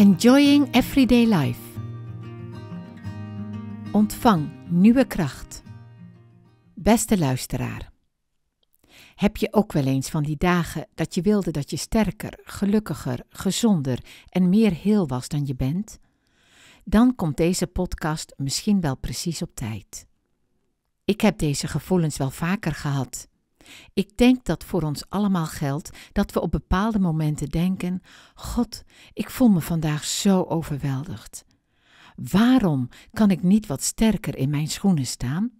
Enjoying Everyday Life. Ontvang nieuwe kracht. Beste luisteraar. Heb je ook wel eens van die dagen dat je wilde dat je sterker, gelukkiger, gezonder en meer heel was dan je bent? Dan komt deze podcast misschien wel precies op tijd. Ik heb deze gevoelens wel vaker gehad ik denk dat voor ons allemaal geldt dat we op bepaalde momenten denken: God, ik voel me vandaag zo overweldigd. Waarom kan ik niet wat sterker in mijn schoenen staan?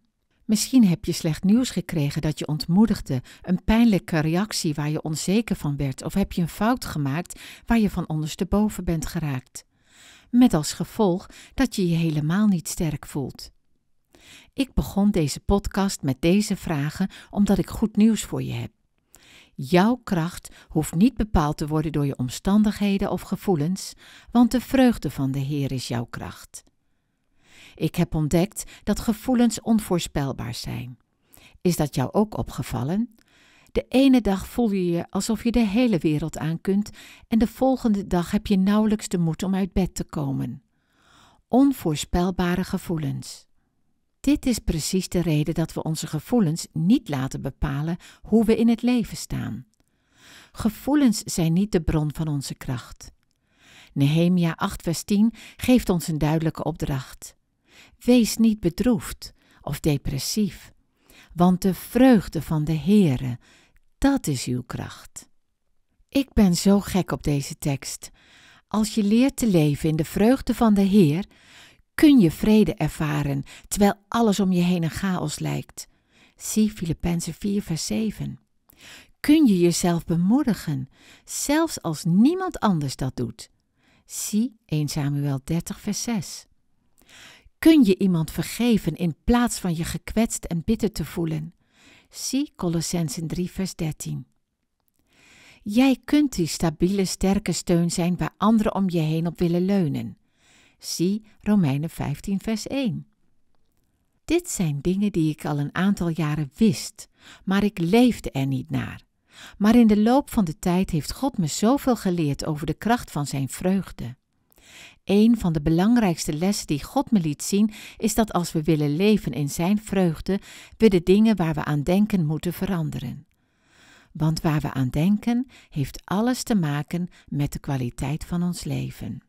Misschien heb je slecht nieuws gekregen dat je ontmoedigde, een pijnlijke reactie waar je onzeker van werd, of heb je een fout gemaakt waar je van ondersteboven bent geraakt. Met als gevolg dat je je helemaal niet sterk voelt. Ik begon deze podcast met deze vragen omdat ik goed nieuws voor je heb. Jouw kracht hoeft niet bepaald te worden door je omstandigheden of gevoelens, want de vreugde van de Heer is jouw kracht. Ik heb ontdekt dat gevoelens onvoorspelbaar zijn. Is dat jou ook opgevallen? De ene dag voel je je alsof je de hele wereld aan kunt en de volgende dag heb je nauwelijks de moed om uit bed te komen. Onvoorspelbare gevoelens. Dit is precies de reden dat we onze gevoelens niet laten bepalen hoe we in het leven staan. Gevoelens zijn niet de bron van onze kracht. Nehemia 8, vers 10 geeft ons een duidelijke opdracht. Wees niet bedroefd of depressief, want de vreugde van de Heere, dat is uw kracht. Ik ben zo gek op deze tekst. Als je leert te leven in de vreugde van de Heer, kun je vrede ervaren terwijl alles om je heen een chaos lijkt. Zie Filippenzen 4, vers 7. Kun je jezelf bemoedigen, zelfs als niemand anders dat doet. Zie 1 Samuel 30, vers 6. Kun je iemand vergeven in plaats van je gekwetst en bitter te voelen? Zie Colossensen 3, vers 13. Jij kunt die stabiele, sterke steun zijn waar anderen om je heen op willen leunen. Zie Romeinen 15, vers 1. Dit zijn dingen die ik al een aantal jaren wist, maar ik leefde er niet naar. Maar in de loop van de tijd heeft God me zoveel geleerd over de kracht van Zijn vreugde. Een van de belangrijkste lessen die God me liet zien is dat als we willen leven in Zijn vreugde, we de dingen waar we aan denken moeten veranderen. Want waar we aan denken, heeft alles te maken met de kwaliteit van ons leven.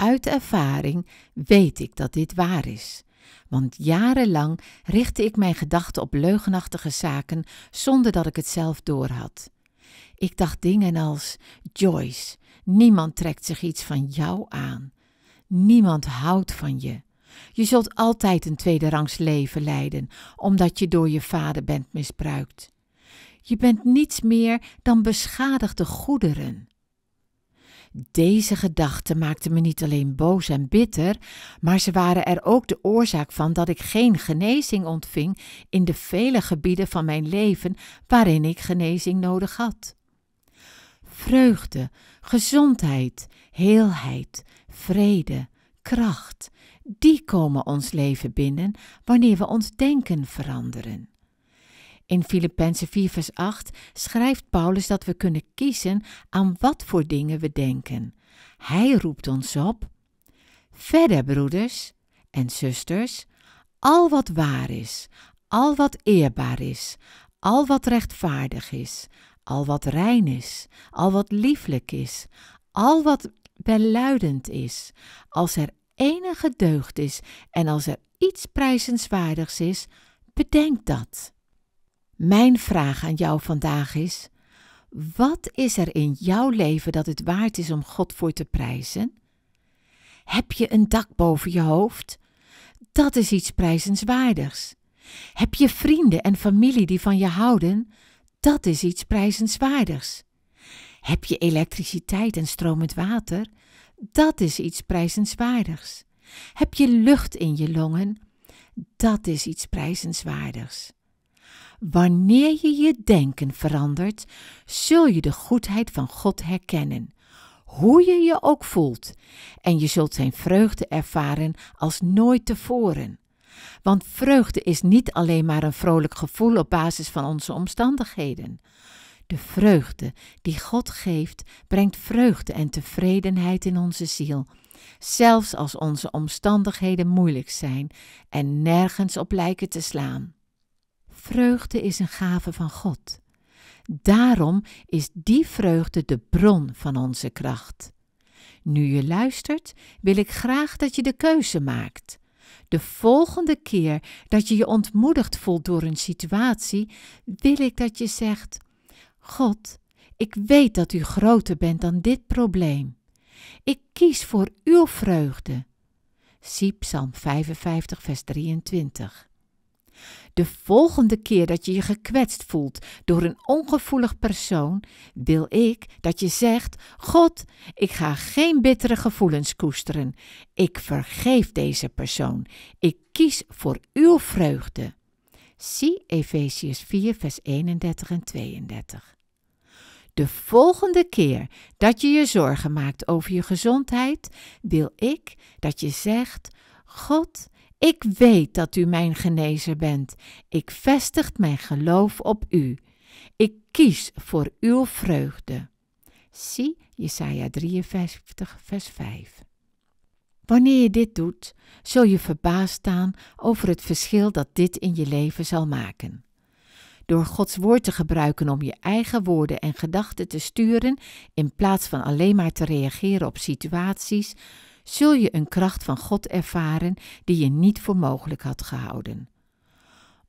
Uit ervaring weet ik dat dit waar is. Want jarenlang richtte ik mijn gedachten op leugenachtige zaken zonder dat ik het zelf doorhad. Ik dacht dingen als: Joyce, niemand trekt zich iets van jou aan. Niemand houdt van je. Je zult altijd een tweederangs leven leiden, omdat je door je vader bent misbruikt. Je bent niets meer dan beschadigde goederen. Deze gedachten maakten me niet alleen boos en bitter, maar ze waren er ook de oorzaak van dat ik geen genezing ontving in de vele gebieden van mijn leven waarin ik genezing nodig had. Vreugde, gezondheid, heelheid, vrede, kracht, die komen ons leven binnen wanneer we ons denken veranderen. In Filippenzen 4 vers 8 schrijft Paulus dat we kunnen kiezen aan wat voor dingen we denken. Hij roept ons op. Verder, broeders en zusters, al wat waar is, al wat eerbaar is, al wat rechtvaardig is, al wat rein is, al wat lieflijk is, al wat beluidend is, als er enige deugd is en als er iets prijzenswaardigs is, bedenk dat. Mijn vraag aan jou vandaag is: wat is er in jouw leven dat het waard is om God voor te prijzen? Heb je een dak boven je hoofd? Dat is iets prijzenswaardigs. Heb je vrienden en familie die van je houden? Dat is iets prijzenswaardigs. Heb je elektriciteit en stromend water? Dat is iets prijzenswaardigs. Heb je lucht in je longen? Dat is iets prijzenswaardigs. Wanneer je je denken verandert, zul je de goedheid van God herkennen, hoe je je ook voelt, en je zult zijn vreugde ervaren als nooit tevoren. Want vreugde is niet alleen maar een vrolijk gevoel op basis van onze omstandigheden. De vreugde die God geeft, brengt vreugde en tevredenheid in onze ziel, zelfs als onze omstandigheden moeilijk zijn en nergens op lijken te slaan. Vreugde is een gave van God. Daarom is die vreugde de bron van onze kracht. Nu je luistert, wil ik graag dat je de keuze maakt. De volgende keer dat je je ontmoedigd voelt door een situatie, wil ik dat je zegt: God, ik weet dat u groter bent dan dit probleem. Ik kies voor uw vreugde. Zie 55, vers 23. De volgende keer dat je je gekwetst voelt door een ongevoelig persoon, wil ik dat je zegt: God, ik ga geen bittere gevoelens koesteren. Ik vergeef deze persoon. Ik kies voor uw vreugde. Zie Efeziërs 4, vers 31 en 32. De volgende keer dat je je zorgen maakt over je gezondheid, wil ik dat je zegt: God, ik weet dat u mijn genezer bent. Ik vestig mijn geloof op u. Ik kies voor uw vreugde. Zie Jesaja 53, vers 5. Wanneer je dit doet, zul je verbaasd staan over het verschil dat dit in je leven zal maken. Door Gods woord te gebruiken om je eigen woorden en gedachten te sturen, in plaats van alleen maar te reageren op situaties, zul je een kracht van God ervaren die je niet voor mogelijk had gehouden.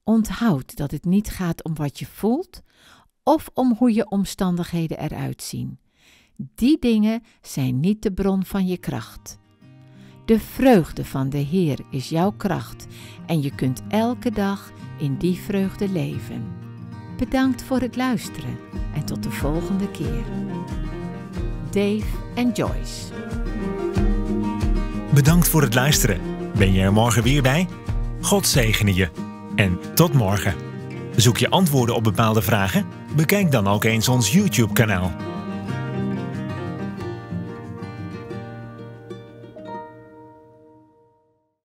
Onthoud dat het niet gaat om wat je voelt of om hoe je omstandigheden eruit zien. Die dingen zijn niet de bron van je kracht. De vreugde van de Heer is jouw kracht en je kunt elke dag in die vreugde leven. Bedankt voor het luisteren en tot de volgende keer. Dave en Joyce. Bedankt voor het luisteren. Ben je er morgen weer bij? God zegene je. En tot morgen. Zoek je antwoorden op bepaalde vragen? Bekijk dan ook eens ons YouTube-kanaal.